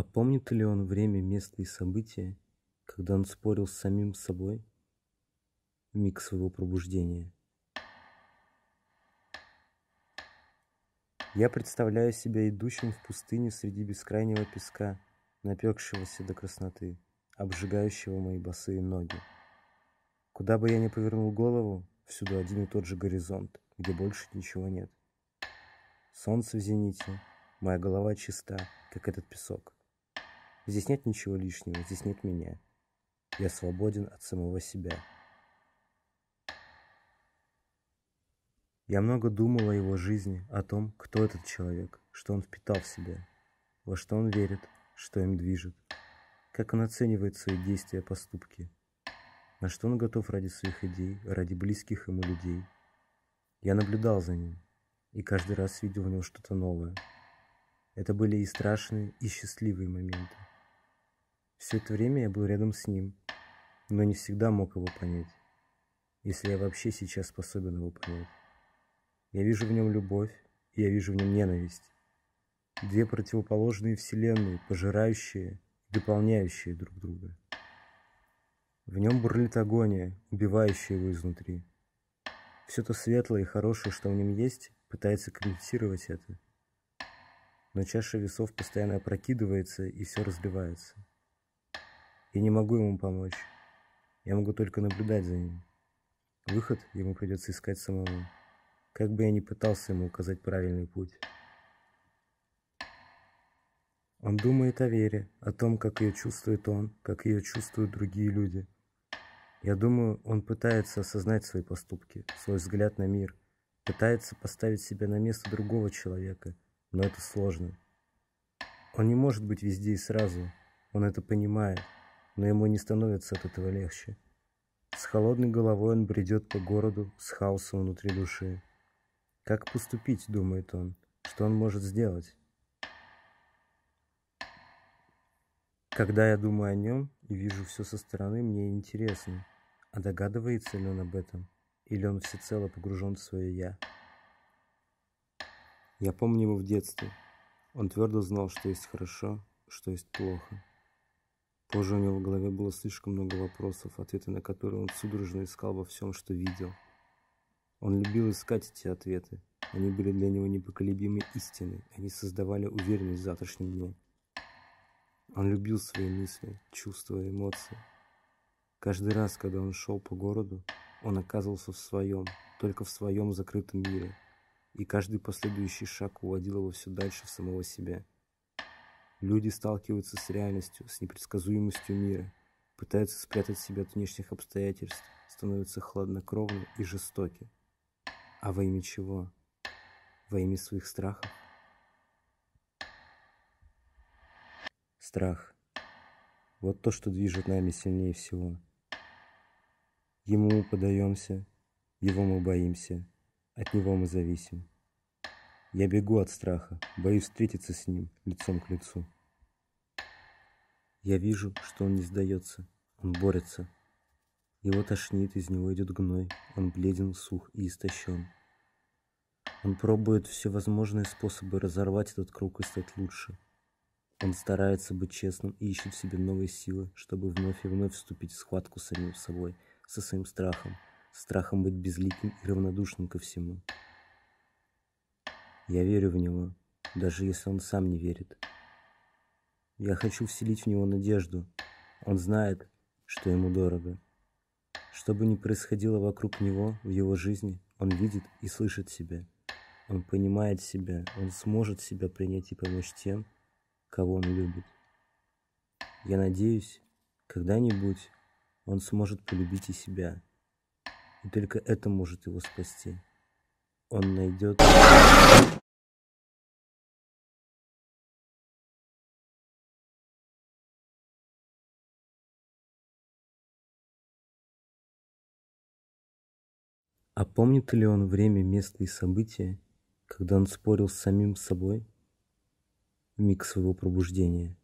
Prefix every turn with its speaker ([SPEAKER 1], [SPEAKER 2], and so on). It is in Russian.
[SPEAKER 1] А помнит ли он время, место и события, когда он спорил с самим собой в миг своего пробуждения? Я представляю себя идущим в пустыню среди бескрайнего песка, напекшегося до красноты, обжигающего мои босые ноги. Куда бы я ни повернул голову, всюду один и тот же горизонт, где больше ничего нет. Солнце в зените, моя голова чиста, как этот песок. Здесь нет ничего лишнего, здесь нет меня. Я свободен от самого себя. Я много думал о его жизни, о том, кто этот человек, что он впитал в себя, во что он верит, что им движет, как он оценивает свои действия поступки, на что он готов ради своих идей, ради близких ему людей. Я наблюдал за ним, и каждый раз видел в нем что-то новое. Это были и страшные, и счастливые моменты. Все это время я был рядом с ним, но не всегда мог его понять, если я вообще сейчас способен его понять. Я вижу в нем любовь, и я вижу в нем ненависть. Две противоположные вселенные, пожирающие и дополняющие друг друга. В нем бурлит агония, убивающая его изнутри. Все то светлое и хорошее, что в нем есть, пытается компенсировать это. Но чаша весов постоянно опрокидывается и все разбивается. Я не могу ему помочь. Я могу только наблюдать за ним. Выход ему придется искать самому. Как бы я ни пытался ему указать правильный путь. Он думает о вере, о том, как ее чувствует он, как ее чувствуют другие люди. Я думаю, он пытается осознать свои поступки, свой взгляд на мир, пытается поставить себя на место другого человека, но это сложно. Он не может быть везде и сразу, он это понимает – но ему не становится от этого легче. С холодной головой он бредет по городу с хаосом внутри души. Как поступить, думает он, что он может сделать? Когда я думаю о нем и вижу все со стороны, мне интересно, а догадывается ли он об этом, или он всецело погружен в свое «я». Я помню его в детстве. Он твердо знал, что есть хорошо, что есть плохо – Позже у него в голове было слишком много вопросов, ответы на которые он судорожно искал во всем, что видел. Он любил искать эти ответы. Они были для него непоколебимой истиной. Они создавали уверенность в завтрашнем дне. Он любил свои мысли, чувства эмоции. Каждый раз, когда он шел по городу, он оказывался в своем, только в своем закрытом мире. И каждый последующий шаг уводил его все дальше в самого себя – Люди сталкиваются с реальностью, с непредсказуемостью мира, пытаются спрятать себя от внешних обстоятельств, становятся хладнокровны и жестоки. А во имя чего? Во имя своих страхов? Страх. Вот то, что движет нами сильнее всего. Ему мы подаемся, его мы боимся, от него мы зависим. Я бегу от страха, боюсь встретиться с ним лицом к лицу. Я вижу, что он не сдается, он борется. Его тошнит, из него идет гной, он бледен, сух и истощен. Он пробует все возможные способы разорвать этот круг и стать лучше. Он старается быть честным и ищет в себе новые силы, чтобы вновь и вновь вступить в схватку с самим собой, со своим страхом, страхом быть безликим и равнодушным ко всему. Я верю в него, даже если он сам не верит. Я хочу вселить в него надежду. Он знает, что ему дорого. Что бы ни происходило вокруг него, в его жизни, он видит и слышит себя. Он понимает себя, он сможет себя принять и помочь тем, кого он любит. Я надеюсь, когда-нибудь он сможет полюбить и себя. И только это может его спасти он найдет А помнит ли он время, место и события, когда он спорил с самим собой в миг своего пробуждения?